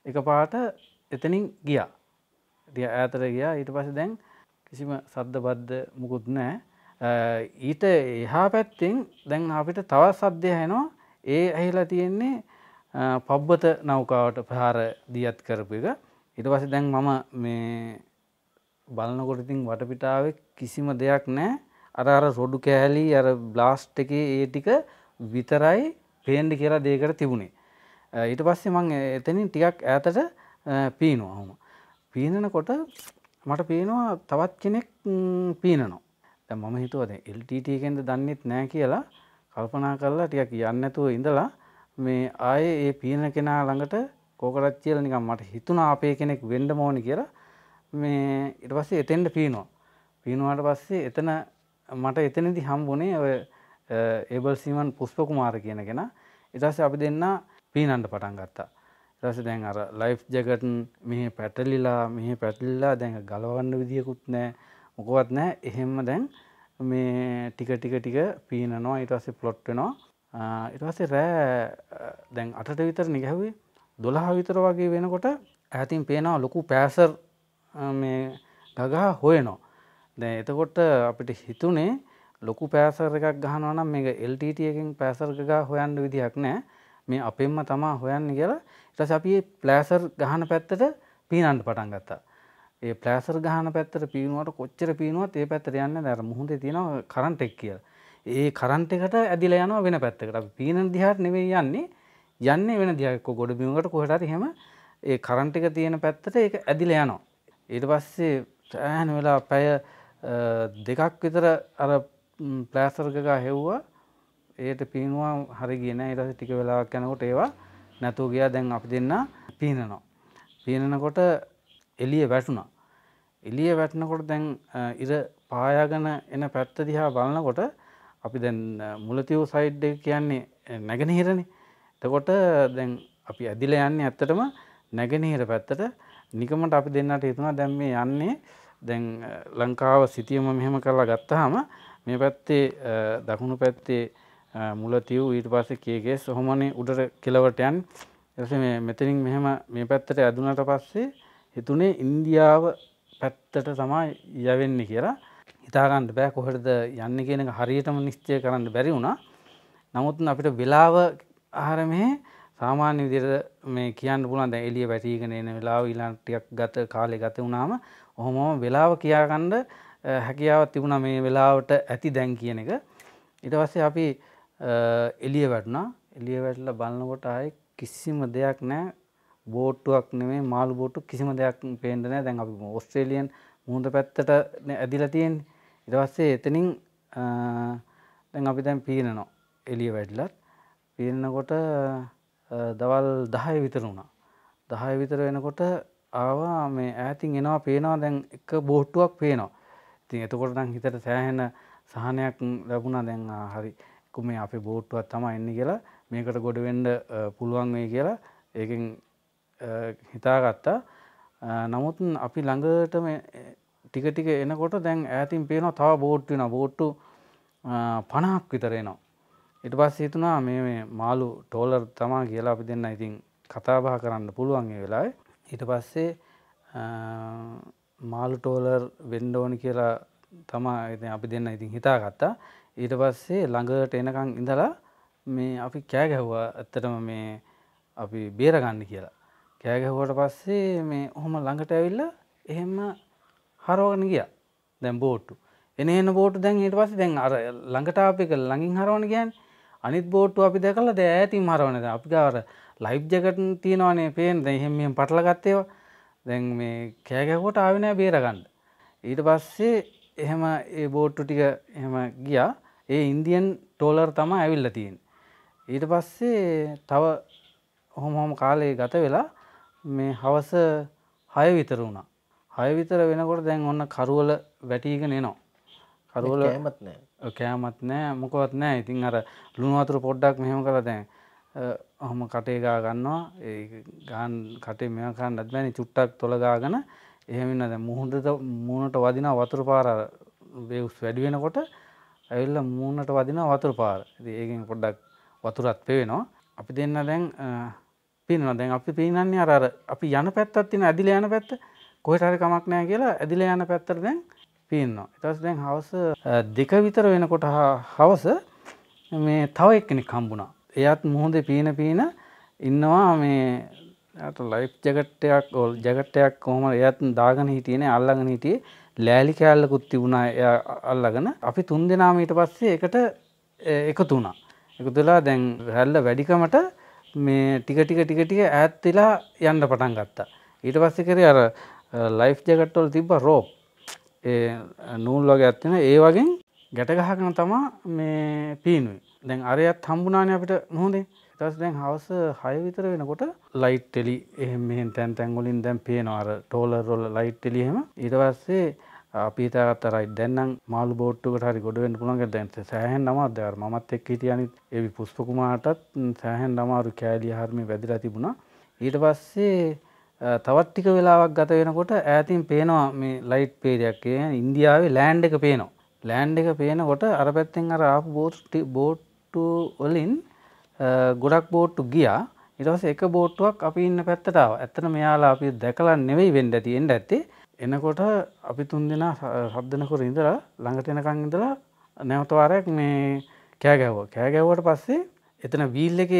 එක පාට එතනින් ගියා දිය ඇතර ගියා ඊට පස දැන් කිසිම සද්ධ බද්ධ මුකුත් නෑ ඊට එහා පැත්තෙන් දැන් අපිට තවත් සද්ධය හැනවා ඒ ඇහිලා තියෙන්නේ පබ්බත නෞකාවට ප්‍රහාර දියත් කරපු එක ඉට පස දැන් මම මේ බලනකොටඉතින් වටපිටාව කිසිම දෙයක් නෑ අර අර රොඩු කෑලි අර බ්ලාස්ට් එක ඒ ටික විතරයි පේන්ඩි කියලා දේකට තිබුණේ ඊට පස්සේ මං එතනින් ටිකක් ඇතට පීනවා හොම පීනනකොට මට පීනවා තවත් කෙනෙක් පීනනවා තැ මම හිතුවද එල්ටටකෙන්ද දන්නෙත් නෑ කියලා කල්පනා කරලා ටියක් යන්නතුව ඉඳලා මේ ආයේ ඒ පීන කෙනා ළඟට කෝකටත් කියලා නිකන් මට හිතුණා අපේ කෙනෙක් වෙන්න ඕනි කියලා මේ ඊට පස්සේ එතෙන්ට පීනවා. පීනුවාට පස්සේ එතන මට එතනදී හම්බුනේ ඔය ඒබල් සීමන් පුෂ්ප කුමාර කියන කෙනා. ඊට පස්සේ අපි දෙන්න පීනන්න පටන් ගත්තා. ඊට පස්සේ දැන් අර ලයිෆ් ජැකට් මෙහි පැටලිලා මෙහි පැටලිලා දැන් ගලවන්න විදියකුත් නැහැ. මොකවත් නැහැ. එහෙම්ම දැන් මේ ටික ටික ටික පීනනවා ඊට පස්සේ ප්ලොට් වෙනවා. ඉටවසේ රෑ දැන් අටට විතර නිගැහවේ දොළහ විතර වගේ වෙනකොට ඇතින් පේනවා ලොකු පෑසර් ගගහා හොයනෝ දැ එතකොට අපිට හිතුනේ ලොකු පෑසර් එකක් ගහනවනම් මේ එල්ටට එකින් පෑසර්ග හොයන්ඩ විදිහක් නෑ මේ අපෙන්ම තමා හොයන්න කියලා ඉට සපියේ ප්ලෑසර් ගහන පැත්තට පීනන්ට පටන් ගත්තා ඒ පලෑසර් ගහන පැත්තර පීනුවට කොච්චර පීනුවත් ඒ පැත්තර යන්න දැර මුහුද තියෙන කරන්ටෙක් කියලා ඒ කරන්ට එකට ඇදිල යන වෙන පැත්තකට පීන දිහාට නෙවේ යන්නේ යන්නේ වෙන දිහක ගොඩ බිමකට කොහටට හෙම ඒ කරන්ට එක තියෙන පැත්තට ඒ ඇදිල යනවා. ඊට පස්සේ සෑහන වෙලා පැය දෙකක් විතර අර ප්ලෑසර්ගකා හෙව්වා ඒයට පීනවා හරි ගෙන ඉරස ටික වෙලාක් යැනකොට ඒවා නැතුව ගියා දැන් අපි දෙන්න පීනනවා. පීනනකොට එලිය වැටුණා. එලිය වැටනකොට දැන් ඉර පායාගෙන එන පැත්ත දිහා බලනකොට අපි දැන් මුලතිව් සයිඩ් කියන්නේ නැගෙනහිරණ තකොට දැන් අපි ඇදිල යන්නේ ඇත්තටම නැගෙනහිර පැත්තට නිකමට අපි දෙන්නට හිතුනා දැම් මේ යන්නේ දැන් ලංකාව සිතියම මෙහෙම කරලා ගත්තහම මේ පැත්තේ දකුණු පැත්තේ මුලතිව් ඊට පස්සේ කියගේ සොහොමනේ උඩට කෙලවටයන් එස මෙතනින් මෙහෙම මේ පැත්තට ඇදුනට පස්සේ හිතුනේ ඉන්දියාව පැත්තට තමයි යවෙන්නේ කියලා හිතාගන්න බෑ කොහෙටද යන්න කියනක හරියටම නිශ්චය කරන්න බැරි වුණා නමුත් අපිට වෙලාව ආර මෙහ සාමාන්‍ය විදිර මේ කියන්න පුළන් දැ එලිය වැටීගෙන එන වෙලාව ඉලාන්ටියක් ගත කාලෙ ගත වුණාම ඔහොමම වෙලාව කියාගණ්ඩ හැකියාවත් තිබුණ මේ වෙලාවට ඇති දැන් කියන එක ඉට පස්සේ අපි එලිය වැටුණා එලිය වැටල බලන්නකොට ආය කිසිම දෙයක් නෑ බෝට්ටුවක් නෙේ මාල් බෝට්ටු කිසිම දෙයක් පේෙන්ඩනෑ දැන් අපි ඔස්ට්‍රේලියන් මුහුද පැත්තට ඇදිලතියෙන් ඉදවස්සේ එතනින් දැන් අපි දැන් පීනනෝ එලිය වැඩ්ලත් පීනකොට දවල් දහය විතර වුණා දහය විතර වෙනකොට ආවා මේ ඇතින් එනවා පේනවා දැන් එක බෝට්ටුවක් පේනවා ඉතින් එතකොට නම් හිතට සෑහෙන සහනයක් ලැබුණා දැන් හරි කුමේ අපි බෝට්ටුවත් තම එන්න කියලා මේකට ගොඩවෙන්ඩ පුළුවන් වේ කියලා ඒකින් හිතාගත්තා නමුත් අපි ළඟට ටික ටික එනකොට දැන් ඇතින් පේන තව බෝට් වෙන බෝට්ටු පණහක් විතරේනවා. ඉට පස් හිතුනා මේ මාලු ටෝලර් තමා කියලා අපි දෙන්න ඉතින් කතාබහ කරන්න පුළුවන්ගේ වෙලා හිට පස්සේ මාලු ටෝලර් වෙන්ඩෝනි කියලා තමා අපි දෙන්න ඉතින් හිතා ගත්තා ඊට පස්සේ ළඟට එනකං ඉඳලා මේ අපි කෑ ගැහ්වා ඇත්තටම මේ අපි බේරගන්න කියලා කෑගැහුවට පස්සේ මේ ඔහොම ළඟට ඇවිල්ල එහෙම හරෝගෙන ගිය දැම් බෝට්ටු එනන බෝට දැන් ඊට පස දැන් අර ළඟටාපික ළඟින් හරවන ගැන් අනිත් බෝට්ටු අපි දැකල ද ඇතින් හරවනද අපිකාර ලයිබ් ජකට තියෙනවානේ පේෙන් දැහෙම මෙම පටලගත්තේවා දැන් මේ කෑගැකොට ආවිනෑ බේරගන්න ඊට පස්සේ එහෙම ඒ බෝට්ටු ටික එහෙම ගියා ඒ ඉන්දියන් ටෝලර් තම ඇවිල්ල තියෙන් ඊට පස්සේ තව හොම හොම කාලය ගත වෙලා මේ හවස හය විතර වුණා හය විතර වෙනකොට දැන් ඔන්න කරුවල වැටීක නනවා. කරුවල ඇමත් නෑ කෑමත් නෑ මොකවත් නෑ ඉතින් අර ලුණුවතුර පොඩ්ඩක් මෙහෙම කළ දැන් හොම කටේගා ගන්නවා ඒ ගාන් කටේ මෙකන් අත්බැනි චුට්ටක් තොළගාගන එහෙමන්න දැ මුහුදට මූුණට වදින වතුර පාර බෙවස් වැඩිවෙනකොට ඇවිල්ල මූුණට වදින වතුර පාර ඒගෙන් පොඩ්ඩක් වතුරත් පේනවා අපි දෙන්න දැන් පින්ව දැන් අපි පිනන්නේ අර අපි යන පැත්තත් තින ඇදිල යන පැත්ත කොහෙට හරි කමක් නෑ කියලා ඇදිලා යන පැත්තට දැන් පීන්නවා. ඊට පස්සේ දැන් හවස දෙක විතර වෙනකොට හවස මේ තව එක්කෙනෙක් හම්බුණා. එයාත් මුහුදේ පීන පීන ඉන්නවා මේ ට ලයිෆ් ජගට් එකක් ඔල් ජගට් එකක් කොහොම එයත් දාගෙන හිටියනේ අල්ලගෙන හිටියේ ලෑලි කෑල්ලකුත් තිබුණා එයා අල්ලගෙන අපි තුන් දෙනාම ඊට පස්සේ එකට එකතු වුණා. එකතු වෙලා දැන් හැල්ල වැඩිකමට මේ ටික ටික ටික ටික ඈත් වෙලා යන්න පටන් ගත්තා. ඊට පස්සේ කරේ අර ලයිෆ් ජකට්ටොල් තිබ රෝප් ඒ නූල් වගේ ඇත්තින ඒ වගේ ගැටගහකන තමා මේ පීනුයි දැන් අරයත් හම්බුනානය අපිට නොහොදේ තස් දැන් හවස හය විතර වෙනකොට ලයිට් ටෙලි එහෙම මෙහෙන් තැන් තැන්ගොලින් දැන් පේනවාර ටෝලර් රොල ලයිට් ටෙලිහෙම ඊට පස්සේ අපිතගත් රයි දැන්නම් මාල් බෝට්ටුකට හරි ගොඩුවෙන් පුළන්ගේ දැන්ත සෑහන් නමත් දෙවර මත් එක් හිටියනිත් එවි පුස්පකුමාටත් සෑහන් නමාරු කෑලි හරමි වැදිලා තිබුණා ඊට පස්සේ තවත් ටික වෙලාවක් ගත වෙනකොට ඈතින් පේනවා මේ ලයිට් පේරයක් ඉන්දියාවේ ලෑන්ඩ් එක පේනවා ලෑන්ඩ් එක පේනකොට අර පැත්තෙන් අර ආපු බෝට් බෝට්ටු වලින් ගොඩක් බෝට්ටු ගියා ඉටවස එක බෝට්ටුවක් අපි ඉන්න පැත්තටාව ඇත්තන මෙයාලා අපි දැකලා නෙවෙයි වෙන්ඩ තියෙන්ට ඇත්තේ එනකොට අපි තුන් දෙෙන සබ්දනකුර ඉඳලා ළඟටෙනකං ඉඳලා නැවතවාරයක් මේ කෑගැව්ව කෑගැව්වට පස්සේ එතන වීල් එක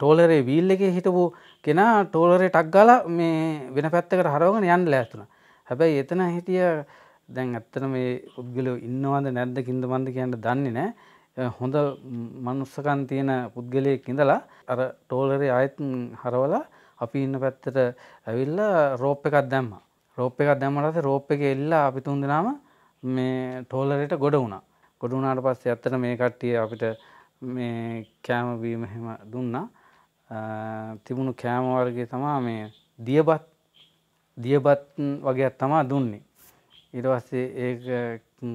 ටෝලරේ වීල් එක හිටපු කෙනා ටෝලරේ ටක් ගල මේ වෙන පැත්තකට හරවගෙන යන්න ලෑස්තුන හැබැයි එතන හිටිය දැන් ඇත්තන මේ පුද්ගලෝ ඉන්නවාද නැද්ද කින්ද බන්ද කියන්න දන්නේ නෑ හොඳ මනුස්සකන් තියෙන පුද්ගලයෙක් ඉඳලා අර ටෝලරේ ආයත් හරවලා අපි ඉන්න පැත්තට ඇවිල්ල රෝප් එකක් දැම්ම රෝප් එකක් දැම්මටස රෝප් එක එල්ලා අපි තුන්දනාම මේ ටෝලරයට ගොඩ වුණා ගොඩ වුණාට පස්සේ ඇත්තට මේ කට්ටිය අපිට මේ කෑමබීම හෙම දුන්නා තිබුණු කෑමවර්ගේ තමා මේ දියබත් දියබත් වගේත් තමා දුන්නේ ඉරවස්සේ ඒ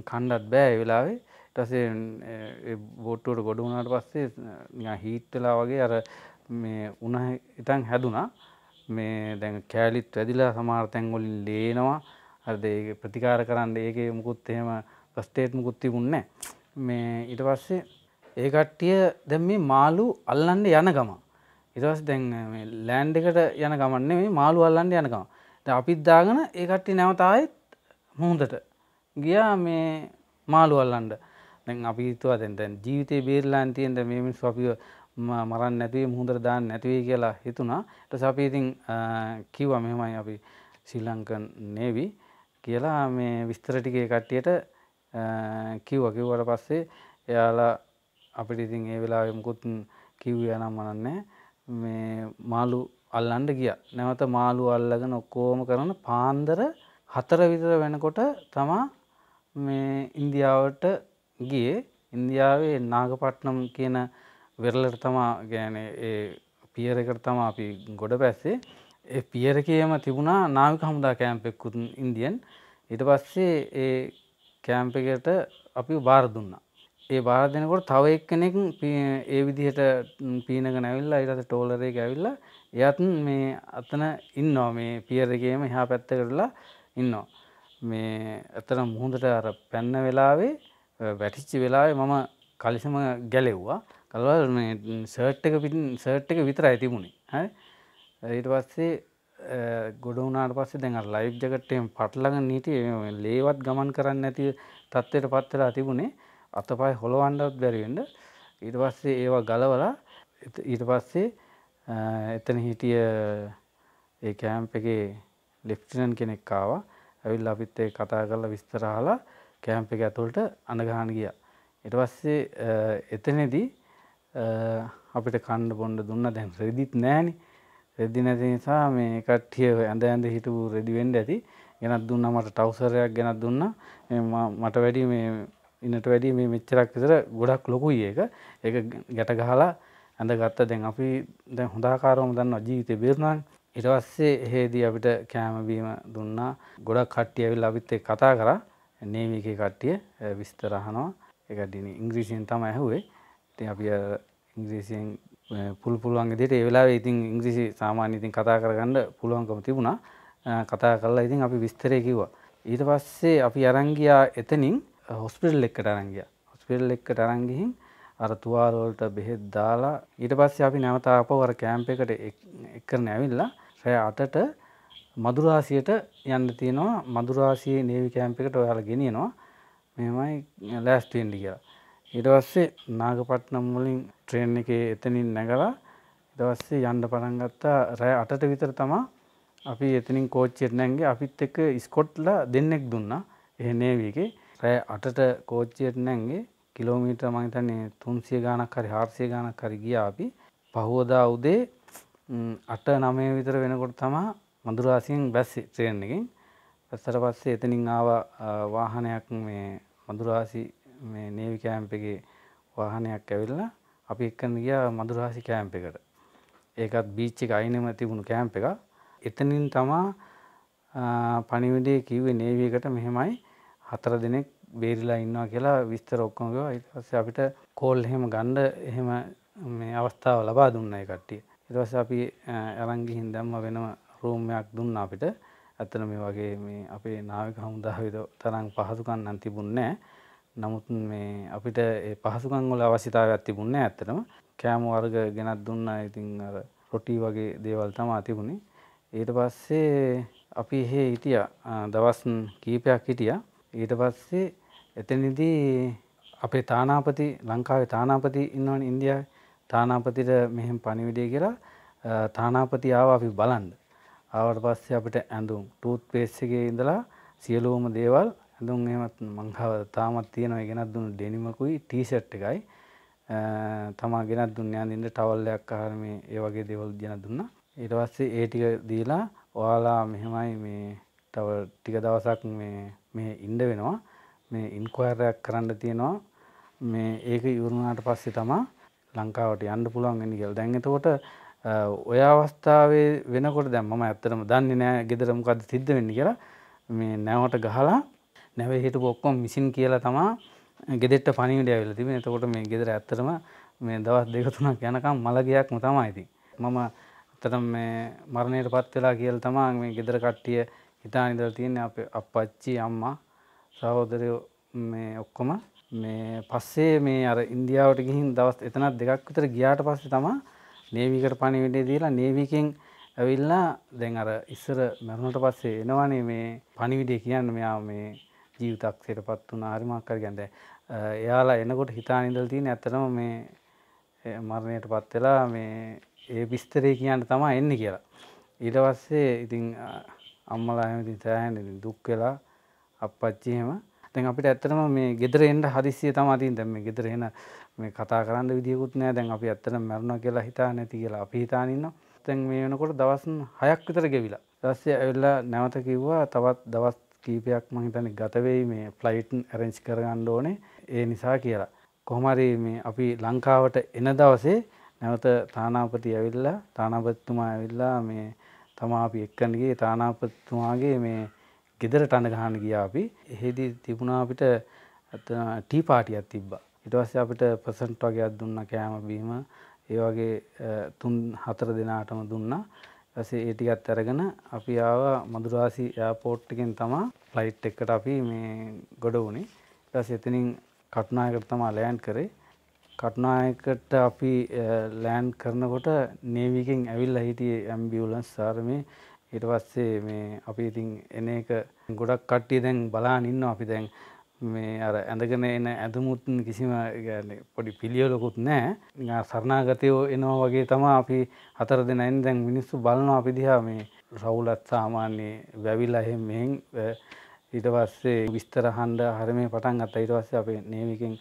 කණ්ඩත් බෑ වෙලාවේ ටසේ බොට්ටුවට ගොඩ වුණට පස්සේ හීට්ටලා වගේ අර මේ උන ඉතන් හැදුනා මේ දැන් කෑලිත් වැදිලා සමාර තැන්ගොලින් ලේනවා හරද ප්‍රතිකාර කරන්න ඒක මුකුත් එහෙම ප්‍රස්ටේට් මුකුත් තිබුන්නේ මේ ඊට පස්සේ ඒ කට්ටිය දැම් මේ මාළු අල්ලන්න යන ගම ඉදස් දැන් ලෑන්ඩ එකට යන ගමන්නේ මේ මාළු අල්ලන්න යනකම ද අපිත්දාගෙන ඒ කට්ටි නැවතායත් මුහුදට ගියා මේ මාළු අල්ලන්ඩ දැන් අපිතුවා දැන් දැන් ජීවිතය බේරලාන් තියෙන්ට මේමින් ස්වපිව මරන්න නැතිවේ මුහුදර දාන්න නැතිවේ කියලා හිතුනා ට සපීතින් කිව්වා මෙහෙමයි අපි ශිල්ලංකන් නේවී කියලා මේ විස්තර ටිකේ කට්ටියට කිව්ව කිව්වට පස්සේ එයාලා අපිට ඉතින් ඒ වෙලා මුකුත් කිව්ව යනම් මනන්නේ මේ මාලු අල්ලන්ඩ ගිය නැවත මාලු අල්ලගෙන ඔක්කෝම කරන පාන්දර හතර විතර වෙනකොට තමා මේ ඉන්දියාවට ගිය ඉන්දියාවේ නාගපට්නම් කියන වෙරලට තමා ගෑන ඒ පියරකට තමා අපි ගොඩ පැස්සේ ඒ පියරකේම තිබුණා නාවික හමුදා කෑම්පෙක්කුත් ඉන්දියන් ඊට පස්සේ ඒ කෑම්පකට අපි බාර දුන්නා ඒ බාර දෙනකොට තව එක්කෙනෙක් ඒ විදිහට පීනක නැවිල්ලා ඉරස ටෝලරේ ඇවිල්ල එයත් මේ අතන ඉන්නවා මේ පියරගේම එහා පැත්ත කරලා ඉන්නවා. මේ ඇතර මුහුදට අර පැන්න වෙලාවේ වැටිච්චි වෙලාවේ මම කලිසම ගැලෙව්වා කල්වල් මේ සර්ට් එක පිටින් සර්ට් එක විතර ඇතිමුණේ හරි ඊට පස්සේ ගොඩ වුණාට පස්සේ දැන් අර ලයිව් ජැකට් එකෙන් පටලගෙන නීටි ලේවත් ගමන් කරන්න නැති තත්ත්වයට පත් වෙලා තිබුණේ අතපය හොලවන්නත් බැරිවෙන්න ඊට පස්සේ ඒවා ගලවලා ඊට පස්සේ එතන හිටිය ඒ කෑම්ප එකේ ලෙෆ්ටිනන් කෙනෙක්කාව ඇවිල් අපිත් ඒ කතා කරලා විස්තරහලා කෑම්ප එක ඇතුළට අඳගහන ගිය. එට පස්සේ එතනෙදී අපිට කණ්ඩ බොන්්ඩ දුන්න දැන් රෙදිත් නෑනි රෙදි නැති නිසා මේ කට්ටිය ඇඳ ඇඳ හිටපු රෙඩිවෙන්ඩ ඇති ගෙනත් දුන්න මට ටවසරයක් ගෙනත් දුන්න මට වැඩි මේ ඉන්නට වැඩි මේ මෙච්චරක් විතර ගොඩක් ලොකුයි ඒක ඒක ගැට ගහලා ඇඳ ගත්ත දැන් අපි දැන් හොඳාකාරවම දන්නවා ජීවිතේ බේරුණාන් ඊට පස්සේ හේදී අපිට කෑම බීම දුන්නා ගොඩක් කට්ටිය ඇවිල්ලා අපිත් එක්ක කතා කරා නේවිකේ කට්ටිය විස්තර අහනවා ඒක දිනේ ඉංග්‍රීසියෙන් තමයි ඇහුවේ ඉතින් අපි අර ඉංග්‍රීසියෙන් පුළු පුළුවන් විදිහට ඒ වෙලාවේ ඉතින් ඉංග්‍රීසි සාමාන්‍ය ඉතින් කතා කරගන්න පුළුවන්කම තිබුණා කතා කරලා ඉතින් අපි විස්තරය කිව්වා ඊට පස්සේ අපි අරන් ගියා එතනින් හොස්පිටල් එක්කට අරංගිය හොස්පිටල් එක්කට අරංගිහින් අර තුවාරෝල්ට බෙහෙත් දාලා ඊට පස්සේ අපි නැවත අපවර කෑම්ප එකට එක්කරන ඇවිල්ලා රෑ අටට මදුරාසියට යන්න තියෙනවා මදුරාසියේ නේවි කෑම්ප එකට ඔයාලා ගෙනියනවා මෙහෙමයි ලෑස්ටෙන්ඩි කියලා. ඊට පස්සේ නාගපට්නම් වලින් ට්‍රේන් එකේ එතනින් නැගලා ඊට පස්සේ යන්න පටන් ගත්තා රෑ අටට විතර තමයි අපි එතනින් කෝච්චියට නැංගේ අපිත් එක්ක ස්කොට්ලා දෙන්නෙක් දුන්නා එහෙ නේවි එකේ. රෑ අටට කෝච්චියට නැන්ගේ කිලෝමීටර් මං හිතන්නේ 300 ගාණක් හරි 400 ගාණක් හරි ගියා අපි. පහවදා උදේ 8 9 විතර වෙනකොට තමයි මඳුරාසියෙන් බැස්සේ ට්‍රේන් එකෙන්. බැස්සට පස්සේ එතනින් ආව වාහනයක් මේ මඳුරාසි මේ නේවි කැම්ප් එකේ වාහනයක් ඇවිල්ලා අපි එක්කන් ගියා මඳුරාසි කැම්ප් එකට. ඒකත් බීච් එක අයිනෙම තිබුණු කැම්ප් එක. එතනින් තමා පණිවිඩය කිව්වේ නේවි එකට මෙහෙමයි හතර දෙනෙක් බේරිලා ඉන්නවා කියලා විස්තර ඔක්කොමක ඉටස අපිට කෝල් හෙම ගණ්ඩ එහෙම මේ අවස්ථාව ලබා දුන්න කට්ටිය ඉටවස අපි ඇරංගිහින් දැම්ම වෙනම රූම්යක් දුන්න අපිට ඇත්තන මේ වගේ මේ අපේ නාවික හමුදාවිද තරං පහසුකන් අන්තිබුන්නෑ නමුත් මේ අපිට පහසුකං වල අවසිතාවයක් තිබුන්නේ ඇත්තටම කෑම වර්ග ගෙනත් දුන්න ඉතින් අර රොටී වගේ දේවල් තමා තිබුණේ ඊට පස්සේ අපි එහෙ හිටිය දවස් කීපයක් හිටියා ඊට පස්සේ එතනදී අපේ තානාපති ලංකාවේ තානාපති ඉන්නවන ඉන්දියාව තානාපතිට මෙහෙම පණිවිඩය කියලා තානාපති ආව අපි බලන්ඩ ආවට පස්සේ අපිට ඇඳුම් ටූත් පේස්සගේ ඉඳලා සියලූම දේවල් ඇඳුම් එමත් මංහව තාමත් තියෙනව ගෙනත් දුන්න ඩෙනිමකුයි ටීසට් එකයි තමා ගෙනත් දුන්්‍යයාන්දින්ට ටවල්ලයක් අහර මේ ඒ වගේ දෙවල් ගෙන දුන්න ඉටවස්සේ ඒ ටික දීලා ඔයාලා මෙහෙමයි මේ තව ටික දවසක් මේ මේ ඉන්ඩ වෙනවා මේ ඉන්කවරයක් කරන්න තියෙනවා මේ ඒක ඉවරුණාට පස්සේ තමා ලංකාවට යන්න පුළුවන්ගෙන කියල් දැන්ගතකොට ඔය අවස්ථාවේ වෙනකොට දැම්මම ඇත්තරම දන්නේ නෑ ගෙදරමකද සිද්ධ වෙන්න කියලා මේ නැවට ගහලා නැව හිට පොක්කොම් මිසින් කියලා තමා ගෙදෙට පනිවිට ඇවිල තිබ එතකොට මේ ගෙදර ඇත්තරම මේ දවස් දෙකතුනක් යනකම් මළගයක් මතමයිති. මම ඇතට මේ මරණයට පත් වෙලා කියල් තමා මේ ගෙදර කට්ටිය හිතාන ඉඳලා තියෙන්නේ අපේ අප්පච්චි අම්මා සහෝදරයෝ මේ ඔක්කොම මේ පස්සේ මේ අර ඉන්දියාවට ගිහින් දවස් එතනත් දෙකක් විතර ගියාට පස්සේ තමයි නේවිකට පණිවිඩය දීලා නේවිකෙන් ඇවිල්ලා දැන් අර ඉස්සර මරුණට පස්සේ එනවනේ මේ පණිවිඩය කියන්නේ මෙයා මේ ජීවිතක්ෂයටපත් වුණා හරි මොකක් හරි කියන්නේ. එයාලා එනකොට හිතාන ඉඳලා තියෙන ඇත්තටම මේ මරණයටපත් වෙලා මේ ඒ විස්තරය කියන්න තමයි එන්නේ කියලා. ඊට පස්සේ ඉතින් අම්මලා හැම ඉතින් සෑහෙන ඉතින් දුක් වෙලා අප්පච්චි එහෙම දැන් අපිට ඇත්තටම මේ ගෙදර එන්න හදිස්සිය තමයි තින් දැන් මේ ගෙදර එන මේ කතා කරන්න විදියකුත් නෑ දැන් අපි ඇත්තටම මැරුණා කියලා හිතා නැති කියලා අපි හිතාන ඉන්නවා දැන් මේ වෙනකොට දවස් 6ක් විතර ගෙවිලා ඊපස්සේ ඇවිල්ලා නැවත කිව්වා තවත් දවස් කීපයක් මං හිතන්නේ ගත වෙයි මේ ෆ්ලයිට් ඇරෙන්ජ් කරගන්න ඕනේ ඒ නිසා කියලා. කොහොම හරි මේ අපි ලංකාවට එන දවසේ නැවත තානාපති ඇවිල්ලා තානාපතිතුමා ඇවිල්ලා මේ තමා අපි එක්කනගේ තානාපතුමාගේ මේ ගෙදර ටන ගහන්න ගියා අපි. එහෙදි තිබුණා අපිට ටී පාටියක් තිබ්බා. ඊට පස්සේ අපිට ප්‍රසන්ට් වගේක් දුන්නා කෑම බීම. ඒ වගේ තුන් හතර දිනාටම දුන්නා. ඊපස්සේ ඒ ටිකත් අරගෙන අපි ආවා මදුරාසි එයාපෝට් එකෙන් තමයි ෆ්ලයිට් එකට අපි මේ ගොඩ වුණේ. ඊට පස්සේ එතනින් කටුනායකට තමයි ලෑන්ඩ් කරේ. කටුනායකට අපි ලෑන්් කරනකොට නේවිකෙන් ඇවිල් හිටිය ඇම්බියවලන්ස් සාරමේ ඊට පස්සේ මේ අපි ඉතින් එන එක ගොඩක් කට්ටිය දැන් බලාන ඉන්න අපි දැන් මේ අර ඇඳගෙන එන ඇඳමුත් කිසිම පොඩි පිළියලොකුත් නෑ සරණාගතයෝ එනවා වගේ තමා අපි හතර දෙනයින් දැන් මිනිස්සු බලනවා අපි දිහා මේ රවුලත් සාමාන්‍ය වැැවිල් අහෙම මෙහෙන් ඊට පස්සේ විස්තර හන්ඩ හරමේ පටන් අත ඊට පස්සේ අපේ නේවිකෙන්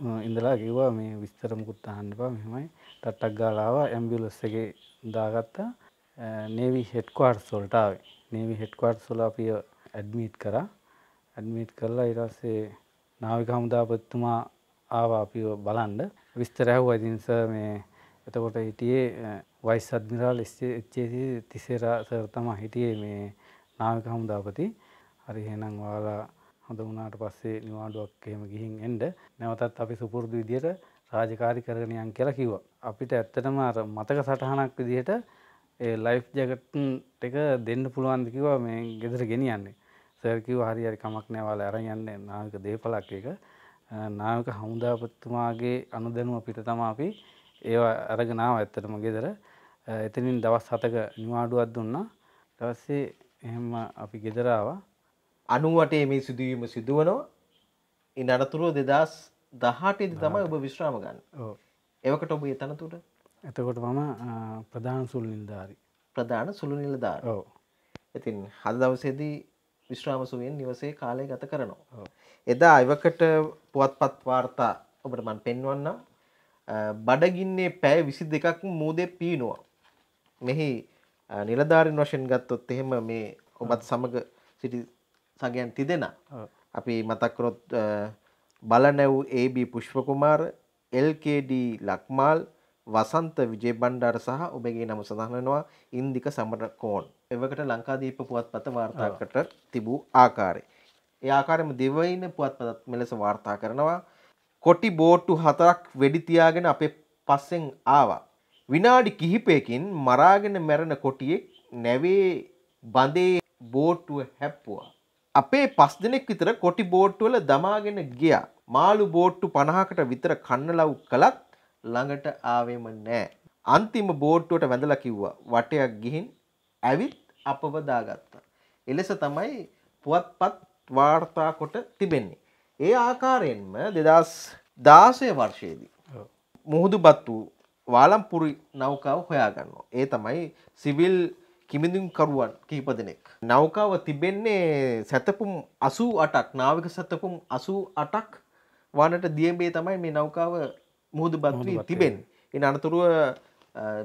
ඉඳලා කිව්වා මේ විස්තර මුකුත් අහන්න එපා මෙහෙමයි ටට්ටක් ගාලා ආවා ඇම්බියුලන්ස් එකේ දාගත්තා නේවි හෙඩ් ක්වාර්ටර්ස් වලට ආවේ නේවි හෙඩ් ක්වාර්ටර්ස් වල අපි ඇඩ්මිට් කරා ඇඩ්මිට් කරලා ඊට පස්සේ නාවික හමුදාපතිතුමා ආවා අපිව බලන්න විස්තර ඇහුවා ඉතින් සර් මේ එතකොට හිටියේ vice admiral H C Tissera sir තමයි හිටියේ මේ නාවික හමුදාපති හරි එහෙනම් ඔයාලා හොඳ වුණාට පස්සේ නිවාඩුවක් එහෙම ගිහින් එන්ඩ නැවතත් අපි සුපුරුදු විදියට රාජකාරි කරගනයන් කියලා කිව්ව. අපිට ඇත්තටම අර මතක සටහනක් විදිහට ඒ ලයිෆ් ජගට් එක දෙන්න පුළුවන්ද කිවා මේ ගෙදර ගෙනියන්නේ සර්කිව හරිහරි කමක් නෑවාල අර යන්නේ නාවික දේපලක් එක නායක හමුදාපත්තුමාගේ අනුදැනුව පිට තම අපි ඒවා අරගෙනාව ඇත්තටම ගෙදර එතනින් දවස් හතක නිවාඩුවත් දුන්නා දවස්සේ එහෙම අපි ගෙදරාවා අනුවටේ මේ සිදුවීම සිදුවනවා ඉන් අනතුරුව දෙදස් දහටේද තමයි ඔබ විශ්‍රාම ගන්න එවකට ඔබ එතනතුට එතකොට මම ප්‍රධාන සුළු නිලධාරි ප්‍රධාන සුළු නිලධාර ඉතින් හද දවසේදී විශ්‍රාම සුවෙන් නිවසේ කාලය ගත කරනවා එදා එවකට පුවත්පත් වාර්තා ඔබට මන් පෙන්වන්නම් බඩගින්නේ පැය විසි දෙකක් මූදේ පීනවා මෙහි නිලධාරින් වශයෙන් ගත්තොත් එහෙම මේ ඔබත් සමඟ සිටි සගයන් තිදෙන අපි මතක්කරොත් බලනැව් AB පුෂ්පකුමාර LKD ලක්මාල් වසන්ත විජේ බණ්ඩාර සහ ඔබගේ නම සඳහනවා ඉන්දික සමට කෝන් එවකට ලංකාදීප පුවත්පත වාර්තාකට තිබූ ආකාරය. ඒ ආකාරම දෙවයින පුවත්පතත් මෙලෙස වාර්තා කරනවා කොටි බෝට්ටු හතරක් වෙඩිතියාගෙන අපේ පස්සෙන් ආවා. විනාඩි කිහිපයකින් මරාගෙන මැරණ කොටියෙක් නැවේ බඳේ බෝට්ටුව හැප්පුවා. අපේ පස් දෙනෙක් විතර කොටි බෝට්ටුවල දමාගෙන ගියා මාළු බෝට්ටු පණහකට විතර කන්න ලව් කළත් ළඟට ආවෙම නෑ. අන්තිම බෝට්ටුවට වැඳලා කිව්වා වටයක් ගිහින් ඇවිත් අපව දාගත්තා. එලෙස තමයි පුවත්පත් වාර්තා කොට තිබෙන්නේ. ඒ ආකාරයෙන්ම දෙදස් දාසය වර්ෂයේදී. මුහුදු බත් වූ වාලම්පුරි නෞකාව හොයාගන්නවා. ඒ තමයි සිවිල් කිමිඳුම්කරුවන් කිහිප දෙනෙක්. නෞකාව තිබෙන්නේ සැතපුම් අසූ අටක් නාවික සැතපුම් අසූ අටක් වනට දියබේ තමයි මේ නෞකාව මුහුදු බත්වී තිබෙන්. එන අනතුරුව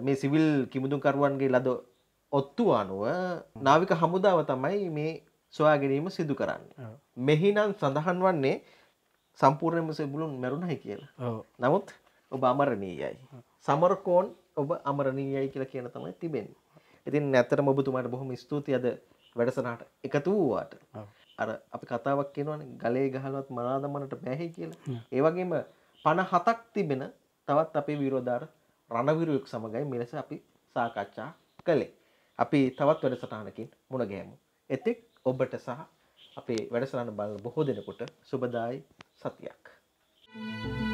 මේ සිවිල් කිමිඳුම්කරුවන්ගේ ලද ඔත්තු අනුව නාවික හමුදාව තමයි මේ සොයා ගැනීම සිදු කරන්න. මෙහිනම් සඳහන් වන්නේ සම්පූර්ණයම සෙබුලුන් මැරුණයි කියලා. නමුත් ඔබ අමරණීයයි. සමරකෝන් ඔබ අමරණීයයි කියලා කියන තමයි තිබෙන්නේ. ඉතින් ඇතරම ඔබතුමාට බොහොම ස්තුතියි අද වැඩසටහනට එකතු වූවාට. අර අපි කතාවක් කියනවනේ ගලේ ගහලවත් මනාදමනට බෑහි කියලා. ඒ වගේම 57ක් තිබෙන තවත් අපේ විරෝධාර රණවිරුවෙක් සමගයි මෙලෙස අපි සාකච්ඡා කළේ. අපි තවත් වැඩසටහනකින් මුණ ගැහෙමු. එතෙක් ඔබට සහ අපේ වැඩසටහන බලන බොහෝ දෙනෙකුට සුබදායි සතියක්. Thank you.